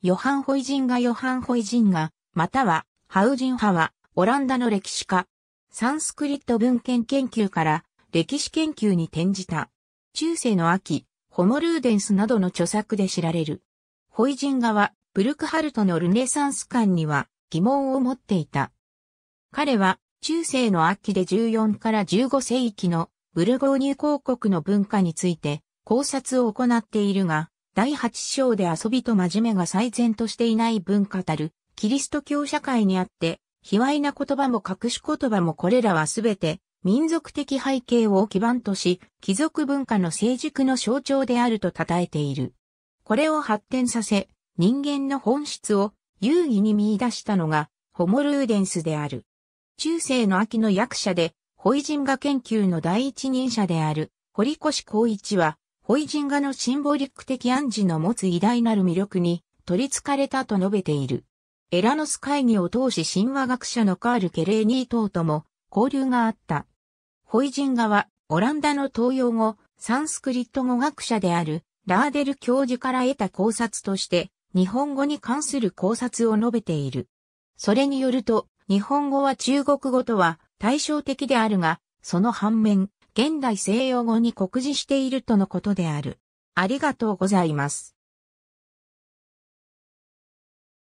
ヨハン・ホイジンガ・ヨハン・ホイジンガ、または、ハウジン派は、オランダの歴史家。サンスクリット文献研究から歴史研究に転じた。中世の秋、ホモルーデンスなどの著作で知られる。ホイジンガは、ブルクハルトのルネサンス観には疑問を持っていた。彼は、中世の秋で14から15世紀のブルゴーニュ公国の文化について考察を行っているが、第8章で遊びと真面目が最善としていない文化たる、キリスト教社会にあって、卑猥な言葉も隠し言葉もこれらはすべて、民族的背景を基盤とし、貴族文化の成熟の象徴であると称えている。これを発展させ、人間の本質を有戯に見出したのが、ホモルーデンスである。中世の秋の役者で、ホイジンが研究の第一人者である、堀越光一は、ホイジン画のシンボリック的暗示の持つ偉大なる魅力に取り憑かれたと述べている。エラノス会議を通し神話学者のカール・ケレーニー等とも交流があった。ホイジン画はオランダの東洋語、サンスクリット語学者であるラーデル教授から得た考察として日本語に関する考察を述べている。それによると日本語は中国語とは対照的であるが、その反面、現代西洋語に酷似しているとのことである。ありがとうございます。